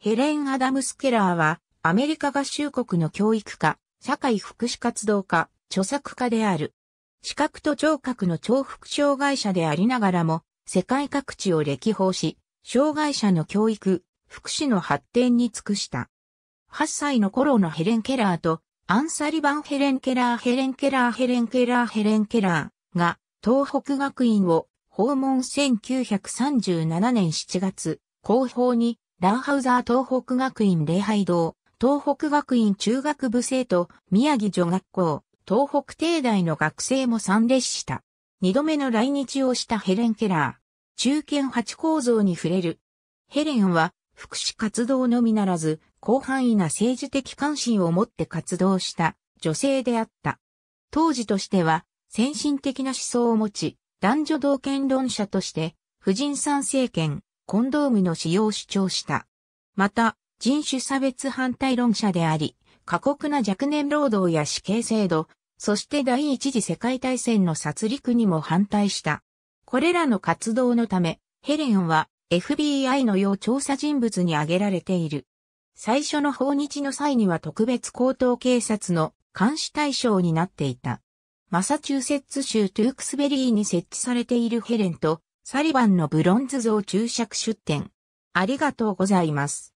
ヘレン・アダムス・ケラーは、アメリカ合衆国の教育家、社会福祉活動家、著作家である。視覚と聴覚の重複障害者でありながらも、世界各地を歴訪し、障害者の教育、福祉の発展に尽くした。8歳の頃のヘレン・ケラーと、アンサリバン・ヘレン・ケラー、ヘレン・ケラー、ヘレン・ケラー、ヘレン・ケラーが、東北学院を訪問1937年7月、後方にランハウザー東北学院礼拝堂、東北学院中学部生徒、宮城女学校、東北帝大の学生も参列した。二度目の来日をしたヘレン・ケラー。中堅八構造に触れる。ヘレンは、福祉活動のみならず、広範囲な政治的関心を持って活動した女性であった。当時としては、先進的な思想を持ち、男女同権論者として、婦人参政権、コンドームの使用を主張した。また、人種差別反対論者であり、過酷な若年労働や死刑制度、そして第一次世界大戦の殺戮にも反対した。これらの活動のため、ヘレンは FBI の要調査人物に挙げられている。最初の訪日の際には特別高等警察の監視対象になっていた。マサチューセッツ州トゥークスベリーに設置されているヘレンとサリバンのブロンズ像注釈出展。ありがとうございます。